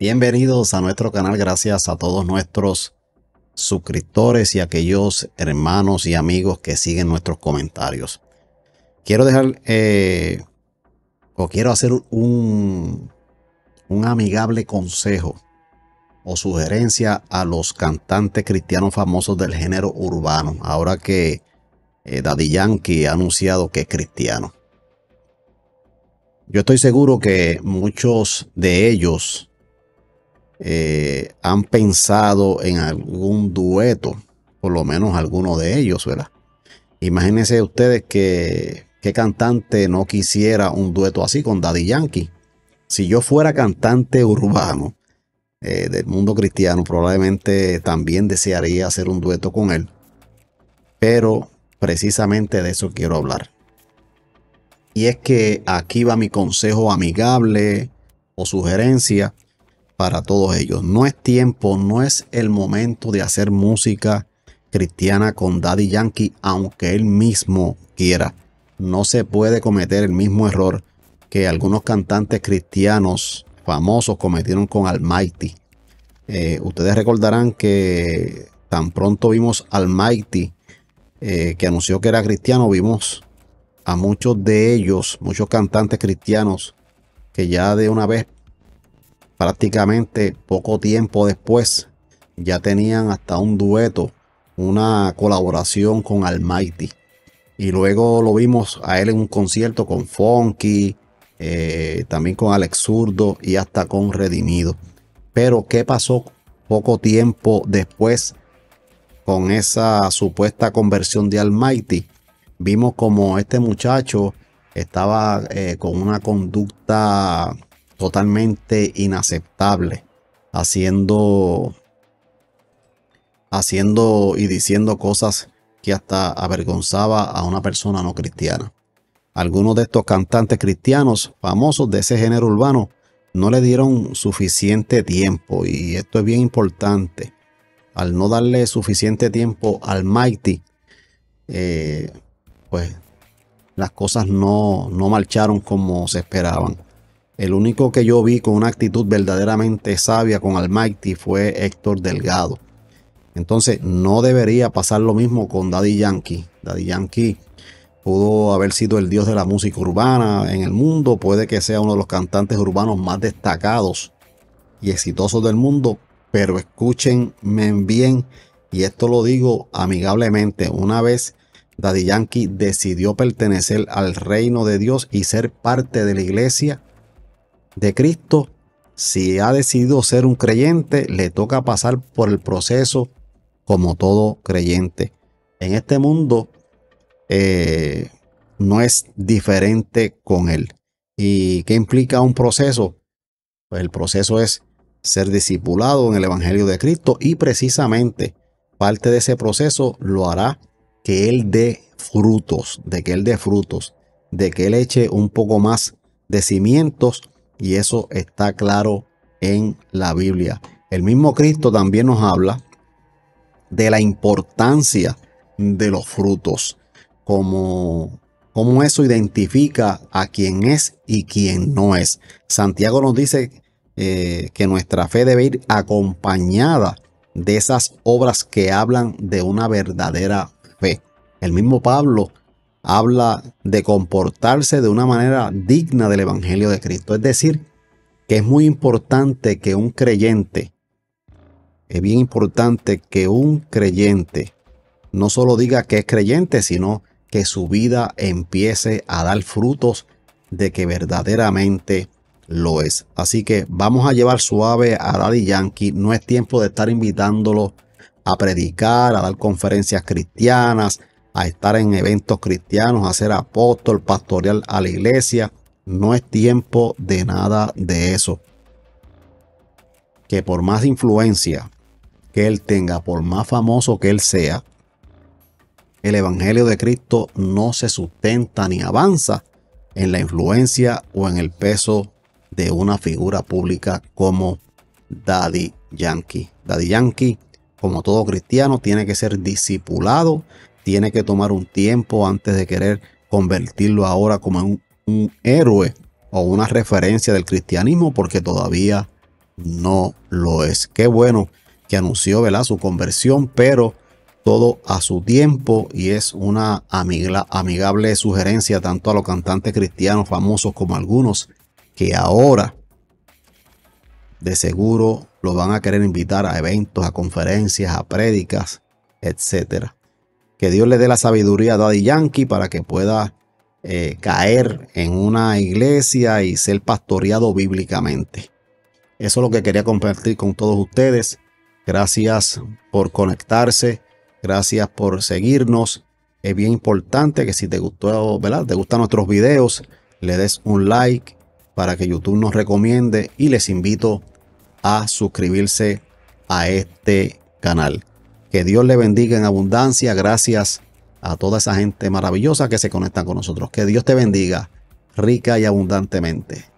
Bienvenidos a nuestro canal, gracias a todos nuestros suscriptores y aquellos hermanos y amigos que siguen nuestros comentarios. Quiero dejar eh, o quiero hacer un, un amigable consejo o sugerencia a los cantantes cristianos famosos del género urbano, ahora que eh, Daddy Yankee ha anunciado que es cristiano. Yo estoy seguro que muchos de ellos eh, han pensado en algún dueto, por lo menos alguno de ellos, ¿verdad? Imagínense ustedes que qué cantante no quisiera un dueto así con Daddy Yankee. Si yo fuera cantante urbano eh, del mundo cristiano, probablemente también desearía hacer un dueto con él. Pero precisamente de eso quiero hablar. Y es que aquí va mi consejo amigable o sugerencia para todos ellos. No es tiempo, no es el momento de hacer música cristiana con Daddy Yankee, aunque él mismo quiera. No se puede cometer el mismo error que algunos cantantes cristianos famosos cometieron con Almighty. Eh, ustedes recordarán que tan pronto vimos Almighty, eh, que anunció que era cristiano, vimos a muchos de ellos, muchos cantantes cristianos, que ya de una vez prácticamente poco tiempo después ya tenían hasta un dueto, una colaboración con Almighty. Y luego lo vimos a él en un concierto con Funky, eh, también con Alex Zurdo y hasta con Redimido. Pero ¿qué pasó poco tiempo después con esa supuesta conversión de Almighty? Vimos como este muchacho estaba eh, con una conducta totalmente inaceptable, haciendo, haciendo y diciendo cosas que hasta avergonzaba a una persona no cristiana. Algunos de estos cantantes cristianos famosos de ese género urbano no le dieron suficiente tiempo y esto es bien importante. Al no darle suficiente tiempo al Mighty, eh, pues las cosas no, no marcharon como se esperaban. El único que yo vi con una actitud verdaderamente sabia con Almighty fue Héctor Delgado. Entonces no debería pasar lo mismo con Daddy Yankee. Daddy Yankee pudo haber sido el dios de la música urbana en el mundo, puede que sea uno de los cantantes urbanos más destacados y exitosos del mundo, pero escúchenme bien, y esto lo digo amigablemente, una vez Daddy Yankee decidió pertenecer al reino de Dios y ser parte de la iglesia, de Cristo, si ha decidido ser un creyente, le toca pasar por el proceso como todo creyente. En este mundo eh, no es diferente con él. ¿Y qué implica un proceso? Pues el proceso es ser discipulado en el Evangelio de Cristo y precisamente parte de ese proceso lo hará que él dé frutos, de que él dé frutos, de que él eche un poco más de cimientos y eso está claro en la Biblia. El mismo Cristo también nos habla de la importancia de los frutos, como, eso identifica a quien es y quien no es. Santiago nos dice eh, que nuestra fe debe ir acompañada de esas obras que hablan de una verdadera fe. El mismo Pablo habla de comportarse de una manera digna del Evangelio de Cristo. Es decir, que es muy importante que un creyente, es bien importante que un creyente no solo diga que es creyente, sino que su vida empiece a dar frutos de que verdaderamente lo es. Así que vamos a llevar suave a Daddy Yankee. No es tiempo de estar invitándolo a predicar, a dar conferencias cristianas, a estar en eventos cristianos, a ser apóstol, pastorial a la iglesia. No es tiempo de nada de eso. Que por más influencia que él tenga, por más famoso que él sea, el Evangelio de Cristo no se sustenta ni avanza en la influencia o en el peso de una figura pública como Daddy Yankee. Daddy Yankee, como todo cristiano, tiene que ser discipulado tiene que tomar un tiempo antes de querer convertirlo ahora como un, héroe o una referencia del cristianismo porque todavía no lo es. Qué bueno que anunció su conversión, pero todo a su tiempo y es una amigable sugerencia tanto a los cantantes cristianos famosos como algunos que ahora de seguro lo van a querer invitar a eventos, a conferencias, a prédicas, etc. Que Dios le dé la sabiduría a Daddy Yankee para que pueda eh, caer en una iglesia y ser pastoreado bíblicamente. Eso es lo que quería compartir con todos ustedes. Gracias por conectarse. Gracias por seguirnos. Es bien importante que si te gustó, ¿verdad? Te gustan nuestros videos, le des un like para que YouTube nos recomiende y les invito a suscribirse a este canal. Que Dios le bendiga en abundancia. Gracias a toda esa gente maravillosa que se conecta con nosotros. Que Dios te bendiga rica y abundantemente.